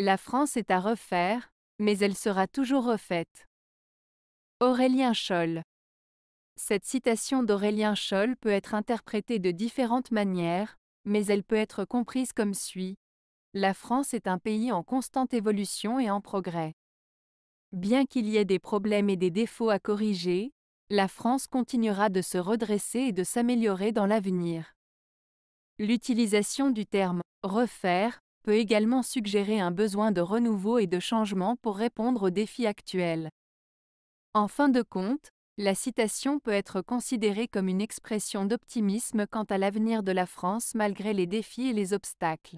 La France est à refaire, mais elle sera toujours refaite. Aurélien Scholl. Cette citation d'Aurélien Scholl peut être interprétée de différentes manières, mais elle peut être comprise comme suit. La France est un pays en constante évolution et en progrès. Bien qu'il y ait des problèmes et des défauts à corriger, la France continuera de se redresser et de s'améliorer dans l'avenir. L'utilisation du terme refaire peut également suggérer un besoin de renouveau et de changement pour répondre aux défis actuels. En fin de compte, la citation peut être considérée comme une expression d'optimisme quant à l'avenir de la France malgré les défis et les obstacles.